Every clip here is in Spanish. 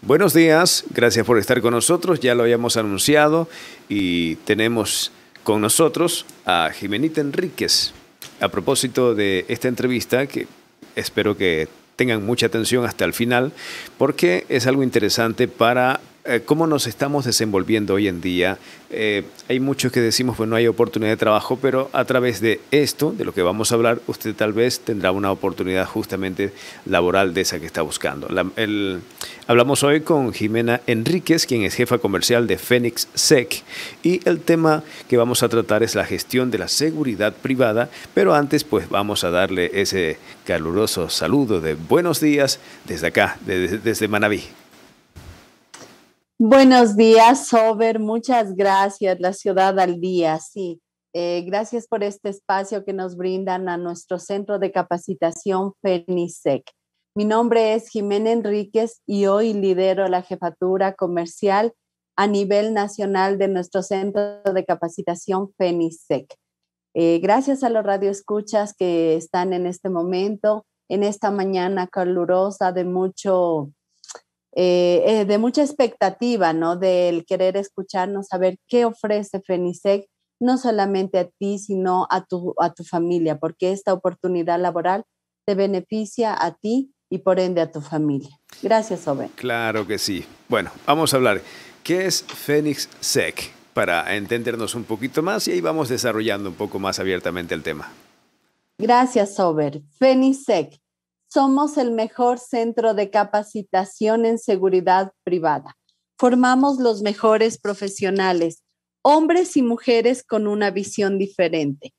Buenos días, gracias por estar con nosotros, ya lo habíamos anunciado y tenemos con nosotros a Jimenita Enríquez. A propósito de esta entrevista, que espero que tengan mucha atención hasta el final, porque es algo interesante para eh, cómo nos estamos desenvolviendo hoy en día. Eh, hay muchos que decimos, pues no hay oportunidad de trabajo, pero a través de esto, de lo que vamos a hablar, usted tal vez tendrá una oportunidad justamente laboral de esa que está buscando. hablamos hoy con Jimena Enríquez, quien es jefa comercial de Fénix SEC, y el tema que vamos a tratar es la gestión de la seguridad privada, pero antes pues vamos a darle ese caluroso saludo de buenos días desde acá, desde Manaví. Buenos días, Sober. Muchas gracias, La Ciudad al Día. Sí, eh, gracias por este espacio que nos brindan a nuestro centro de capacitación FENISEC. Mi nombre es Jimena Enríquez y hoy lidero la jefatura comercial a nivel nacional de nuestro centro de capacitación FENISEC. Eh, gracias a los radioescuchas que están en este momento, en esta mañana calurosa de mucho eh, eh, de mucha expectativa, ¿no? Del querer escucharnos, saber qué ofrece FENISEC, no solamente a ti, sino a tu, a tu familia, porque esta oportunidad laboral te beneficia a ti y por ende a tu familia. Gracias, Sober. Claro que sí. Bueno, vamos a hablar. ¿Qué es Fénix Sec? Para entendernos un poquito más y ahí vamos desarrollando un poco más abiertamente el tema. Gracias, Sober. FENISEC somos el mejor centro de capacitación en seguridad privada. Formamos los mejores profesionales, hombres y mujeres con una visión diferente.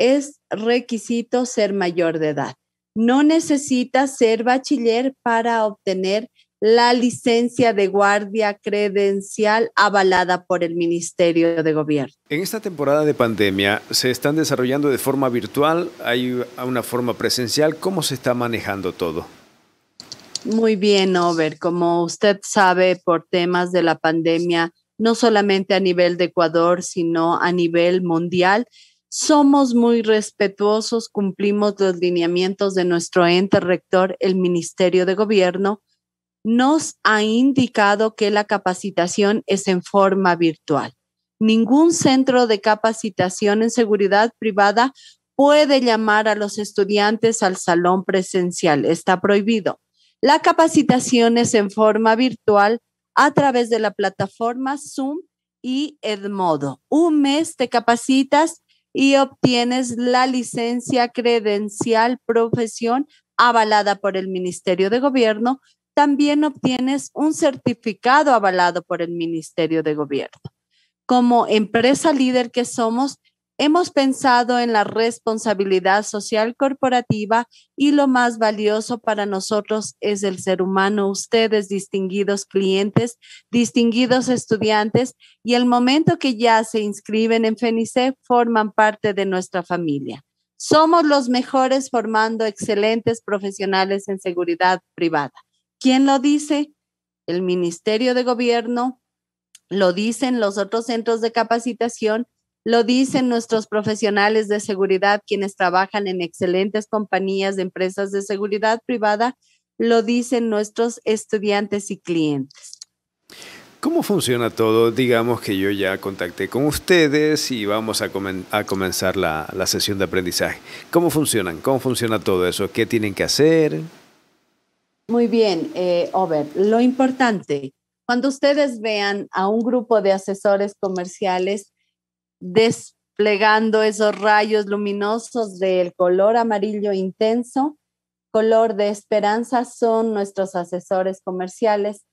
Es requisito ser mayor de edad. No necesitas ser bachiller para obtener la licencia de guardia credencial avalada por el Ministerio de Gobierno. En esta temporada de pandemia se están desarrollando de forma virtual, hay una forma presencial. ¿Cómo se está manejando todo? Muy bien, Over. Como usted sabe, por temas de la pandemia, no solamente a nivel de Ecuador, sino a nivel mundial, somos muy respetuosos, cumplimos los lineamientos de nuestro ente rector, el Ministerio de Gobierno, nos ha indicado que la capacitación es en forma virtual. Ningún centro de capacitación en seguridad privada puede llamar a los estudiantes al salón presencial. Está prohibido. La capacitación es en forma virtual a través de la plataforma Zoom y Edmodo. Un mes te capacitas y obtienes la licencia credencial profesión avalada por el Ministerio de Gobierno también obtienes un certificado avalado por el Ministerio de Gobierno. Como empresa líder que somos, hemos pensado en la responsabilidad social corporativa y lo más valioso para nosotros es el ser humano, ustedes distinguidos clientes, distinguidos estudiantes y el momento que ya se inscriben en FENICE forman parte de nuestra familia. Somos los mejores formando excelentes profesionales en seguridad privada. ¿Quién lo dice? El Ministerio de Gobierno, lo dicen los otros centros de capacitación, lo dicen nuestros profesionales de seguridad, quienes trabajan en excelentes compañías de empresas de seguridad privada, lo dicen nuestros estudiantes y clientes. ¿Cómo funciona todo? Digamos que yo ya contacté con ustedes y vamos a, comenzar la, la, sesión de aprendizaje. ¿Cómo funcionan? ¿Cómo funciona todo eso? ¿Qué tienen que hacer? Muy bien, eh, Over. Lo importante, cuando ustedes vean a un grupo de asesores comerciales desplegando esos rayos luminosos del color amarillo intenso, color de esperanza, son nuestros asesores comerciales,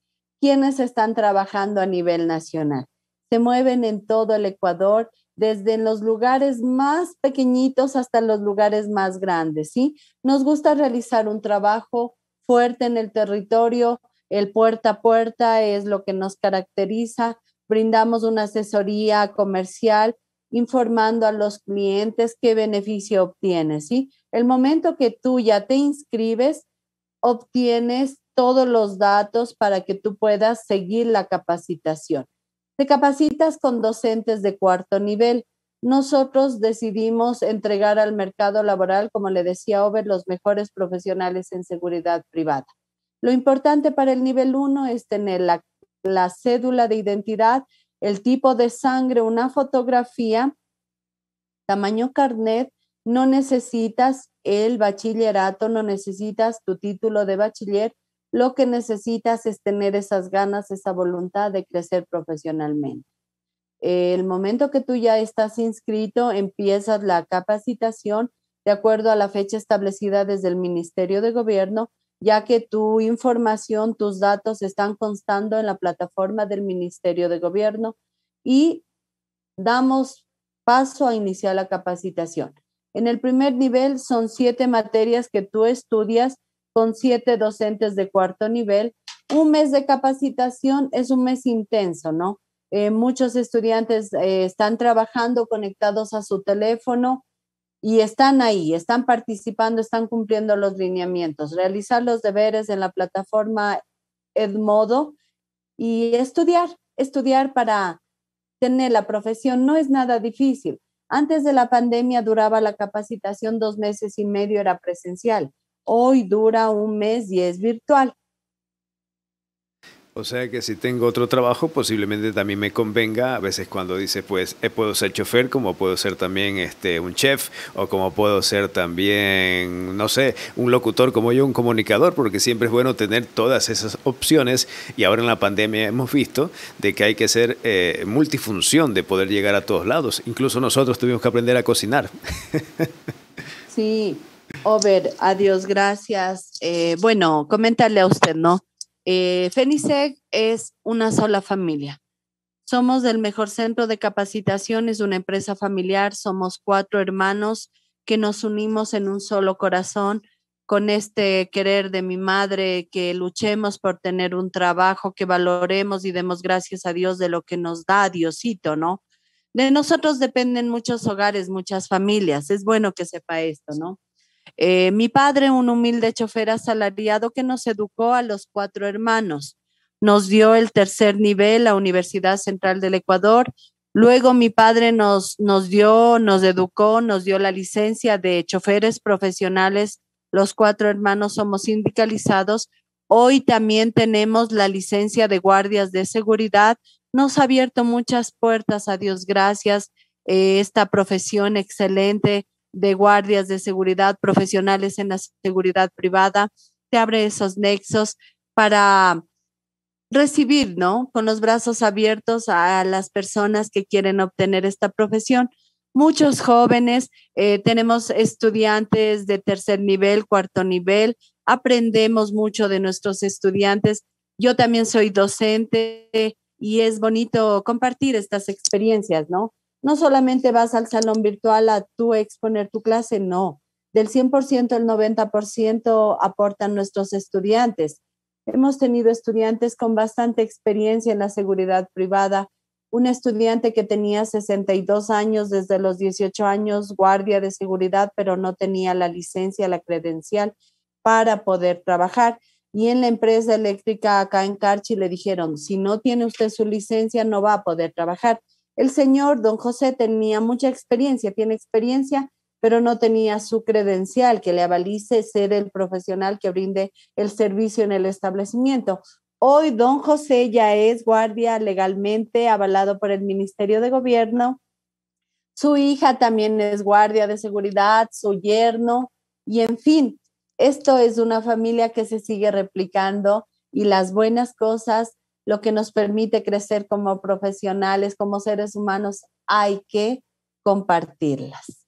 quienes están trabajando a nivel nacional. Se mueven en todo el Ecuador desde los lugares más pequeñitos hasta los lugares más grandes, ¿sí? Nos gusta realizar un trabajo fuerte en el territorio, el puerta a puerta es lo que nos caracteriza. Brindamos una asesoría comercial informando a los clientes qué beneficio obtienes. ¿sí? El momento que tú ya te inscribes, obtienes todos los datos para que tú puedas seguir la capacitación. Te capacitas con docentes de cuarto nivel nosotros decidimos entregar al mercado laboral, como le decía Over, los mejores profesionales en seguridad privada. Lo importante para el nivel 1 es tener la cédula de identidad, el tipo de sangre, una fotografía, tamaño carnet, no necesitas el bachillerato, no necesitas tu título de bachiller, lo que necesitas es tener esas ganas, esa voluntad de crecer profesionalmente. El momento que tú ya estás inscrito, empiezas la capacitación de acuerdo a la fecha establecida desde el Ministerio de Gobierno, ya que tu información, tus datos están constando en la plataforma del Ministerio de Gobierno y damos paso a iniciar la capacitación. En el primer nivel son siete materias que tú estudias con siete docentes de cuarto nivel. Un mes de capacitación es un mes intenso, ¿no? Eh, muchos estudiantes eh, están trabajando conectados a su teléfono y están ahí, están participando, están cumpliendo los lineamientos, realizar los deberes en la plataforma Edmodo y estudiar, estudiar para tener la profesión no es nada difícil. Antes de la pandemia duraba la capacitación dos meses y medio, era presencial. Hoy dura un mes y es virtual. O sea que si tengo otro trabajo, posiblemente también me convenga, a veces cuando dice, pues eh, puedo ser chofer, como puedo ser también este, un chef, o como puedo ser también, no sé, un locutor como yo, un comunicador, porque siempre es bueno tener todas esas opciones. Y ahora en la pandemia hemos visto de que hay que ser eh, multifunción de poder llegar a todos lados. Incluso nosotros tuvimos que aprender a cocinar. Sí, Over, adiós, gracias. Eh, bueno, coméntale a usted, ¿no? Eh, es una sola familia. Somos del mejor centro de capacitación, es una empresa familiar, somos cuatro hermanos que nos unimos en un solo corazón con este querer de mi madre, que luchemos por tener un trabajo, que valoremos y demos gracias a Dios de lo que nos da Diosito, ¿no? De nosotros dependen muchos hogares, muchas familias. Es bueno que sepa esto, ¿no? Eh, mi padre, un humilde chofer asalariado que nos educó a los cuatro hermanos, nos dio el tercer nivel, a la Universidad Central del Ecuador. Luego mi padre nos, dio, nos educó, nos dio la licencia de choferes profesionales. Los cuatro hermanos somos sindicalizados. Hoy también tenemos la licencia de guardias de seguridad. Nos ha abierto muchas puertas, a Dios gracias, eh, esta profesión excelente de guardias de seguridad, profesionales en la seguridad privada, te abre esos nexos para recibir, ¿no? Con los brazos abiertos a las personas que quieren obtener esta profesión. Muchos jóvenes, eh, tenemos estudiantes de tercer nivel, cuarto nivel, aprendemos mucho de nuestros estudiantes. Yo también soy docente y es bonito compartir estas experiencias, ¿no? No solamente vas al salón virtual a tú exponer tu clase, no. Del 100%, el 90% aportan nuestros estudiantes. Hemos tenido estudiantes con bastante experiencia en la seguridad privada. Un estudiante que tenía 62 años desde los 18 años, guardia de seguridad, pero no tenía la licencia, la credencial para poder trabajar. Y en la empresa eléctrica acá en Carchi le dijeron, si no tiene usted su licencia, no va a poder trabajar. El señor don José tenía mucha experiencia, tiene experiencia, pero no tenía su credencial que le avalice ser el profesional que brinde el servicio en el establecimiento. Hoy don José ya es guardia legalmente avalado por el Ministerio de Gobierno. Su hija también es guardia de seguridad, su yerno y en fin, esto es una familia que se sigue replicando y las buenas cosas lo que nos permite crecer como profesionales, como seres humanos, hay que compartirlas.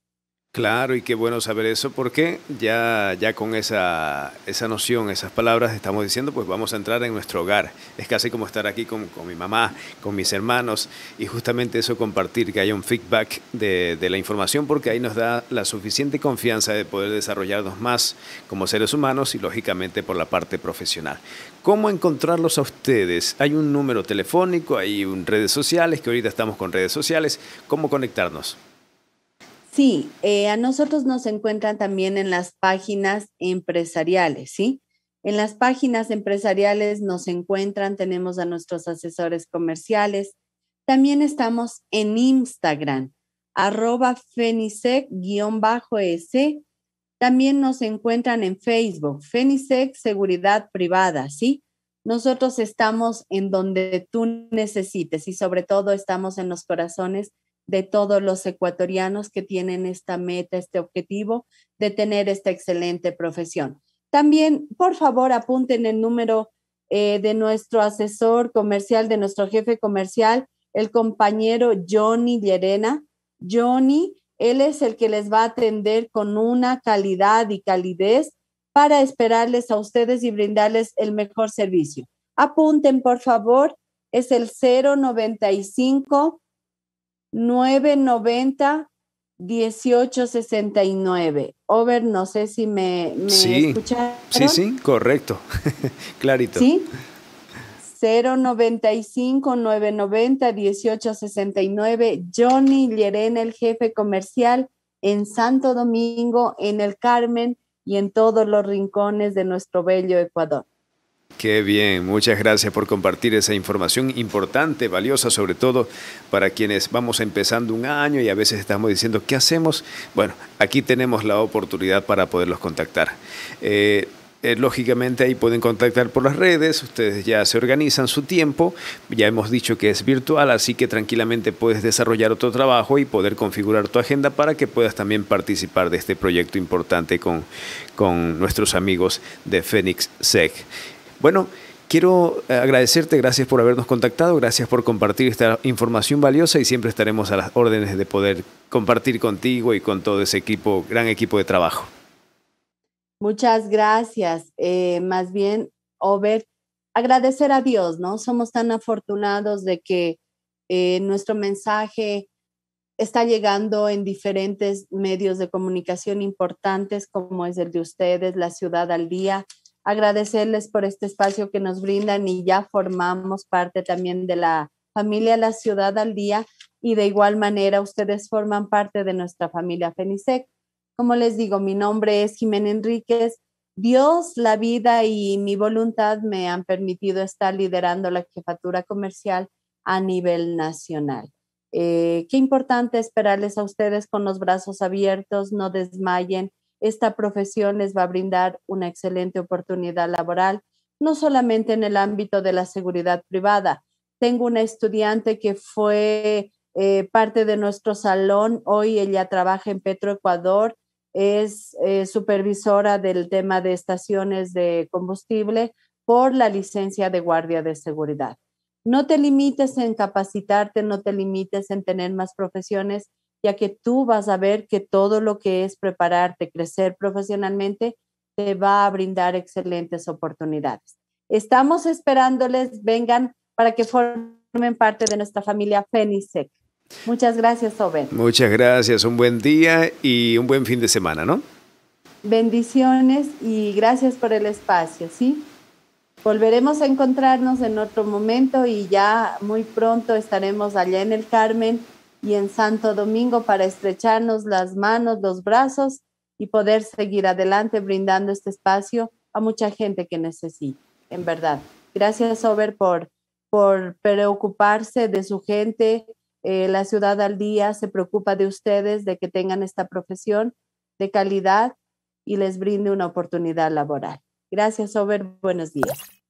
Claro, y qué bueno saber eso porque ya, ya con esa, esa noción, esas palabras estamos diciendo, pues vamos a entrar en nuestro hogar. Es casi como estar aquí con, mi mamá, con mis hermanos y justamente eso compartir, que haya un feedback de, de, la información porque ahí nos da la suficiente confianza de poder desarrollarnos más como seres humanos y lógicamente por la parte profesional. ¿Cómo encontrarlos a ustedes? Hay un número telefónico, hay redes sociales, que ahorita estamos con redes sociales. ¿Cómo conectarnos? Sí, eh, a nosotros nos encuentran también en las páginas empresariales, ¿sí? En las páginas empresariales nos encuentran, tenemos a nuestros asesores comerciales. También estamos en Instagram, arroba fenisec s También nos encuentran en Facebook, Fenisec Seguridad Privada, ¿sí? Nosotros estamos en donde tú necesites y sobre todo estamos en los corazones de todos los ecuatorianos que tienen esta meta, este objetivo de tener esta excelente profesión. También, por favor, apunten el número eh, de nuestro asesor comercial, de nuestro jefe comercial, el compañero Johnny Llerena. Johnny, él es el que les va a atender con una calidad y calidez para esperarles a ustedes y brindarles el mejor servicio. Apunten, por favor, es el 095 990 1869. Over, no sé si me, me sí, Sí, sí, correcto. Clarito. Sí. 095-990-1869. Johnny Llerena, el jefe comercial en Santo Domingo, en el Carmen y en todos los rincones de nuestro bello Ecuador. Qué bien, muchas gracias por compartir esa información importante, valiosa, sobre todo para quienes vamos empezando un año y a veces estamos diciendo, ¿qué hacemos? Bueno, aquí tenemos la oportunidad para poderlos contactar. Eh, eh, lógicamente ahí pueden contactar por las redes, ustedes ya se organizan su tiempo, ya hemos dicho que es virtual, así que tranquilamente puedes desarrollar otro trabajo y poder configurar tu agenda para que puedas también participar de este proyecto importante con, con nuestros amigos de Fénix SEC. Bueno, quiero eh, agradecerte, gracias por habernos contactado, gracias por compartir esta información valiosa y siempre estaremos a las órdenes de poder compartir contigo y con todo ese equipo, gran equipo de trabajo. Muchas gracias. Eh, más bien, Over, agradecer a Dios, ¿no? Somos tan afortunados de que eh, nuestro mensaje está llegando en diferentes medios de comunicación importantes como es el de ustedes, la ciudad al día agradecerles por este espacio que nos brindan y ya formamos parte también de la familia La Ciudad al Día y de igual manera ustedes forman parte de nuestra familia FENICEC. Como les digo, mi nombre es Jimena Enríquez. Dios, la vida y mi voluntad me han permitido estar liderando la jefatura comercial a nivel nacional. Eh, qué importante esperarles a ustedes con los brazos abiertos, no desmayen, esta profesión les va a brindar una excelente oportunidad laboral, no solamente en el ámbito de la seguridad privada. Tengo una estudiante que fue eh, parte de nuestro salón, hoy ella trabaja en Petroecuador, es eh, supervisora del tema de estaciones de combustible por la licencia de guardia de seguridad. No te limites en capacitarte, no te limites en tener más profesiones, ya que tú vas a ver que todo lo que es prepararte, crecer profesionalmente, te va a brindar excelentes oportunidades. Estamos esperándoles, vengan para que formen parte de nuestra familia Fenisec. Muchas gracias, Oben. Muchas gracias, un buen día y un buen fin de semana, ¿no? Bendiciones y gracias por el espacio, ¿sí? Volveremos a encontrarnos en otro momento y ya muy pronto estaremos allá en el Carmen y en Santo Domingo para estrecharnos las manos, los brazos y poder seguir adelante brindando este espacio a mucha gente que necesita, en verdad. Gracias, Ober, por, por preocuparse de su gente. Eh, la ciudad al día se preocupa de ustedes, de que tengan esta profesión de calidad y les brinde una oportunidad laboral. Gracias, Ober. Buenos días.